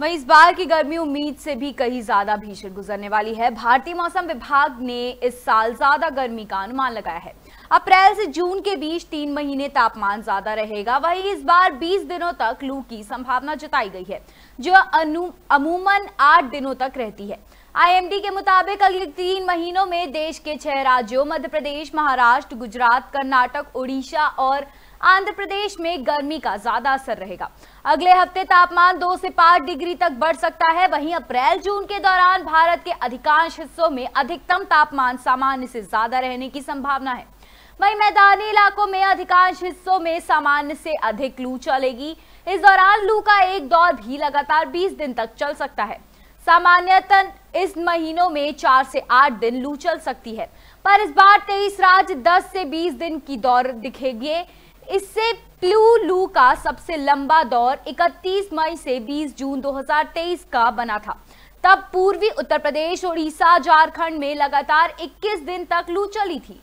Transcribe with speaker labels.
Speaker 1: वहीं इस बार की गर्मी उम्मीद से भी कहीं ज्यादा भीषण गुजरने वाली है भारतीय मौसम विभाग ने इस साल ज्यादा गर्मी का अनुमान लगाया है अप्रैल से जून के बीच तीन महीने तापमान ज्यादा रहेगा वहीं इस बार 20 दिनों तक लू की संभावना जताई गई है जो अमूमन आठ दिनों तक रहती है आईएमडी के मुताबिक अगले तीन महीनों में देश के छह राज्यों मध्य प्रदेश महाराष्ट्र गुजरात कर्नाटक उड़ीसा और आंध्र प्रदेश में गर्मी का ज्यादा असर रहेगा अगले हफ्ते तापमान दो से पांच डिग्री तक बढ़ सकता है वहीं अप्रैल जून के दौरान भारत के अधिकांश हिस्सों में अधिकतम तापमान सामान्य से ज्यादा रहने की संभावना है वहीं मैदानी इलाकों में अधिकांश हिस्सों में सामान्य से अधिक लू चलेगी इस दौरान लू का एक दौर भी लगातार बीस दिन तक चल सकता है सामान्यतः इस महीनों में चार से आठ दिन लू चल सकती है पर इस बार तेईस राज्य दस से बीस दिन की दौर दिखेगी इससे प्लू लू का सबसे लंबा दौर 31 मई से 20 जून 2023 का बना था तब पूर्वी उत्तर प्रदेश उड़ीसा झारखंड में लगातार 21 दिन तक लू चली थी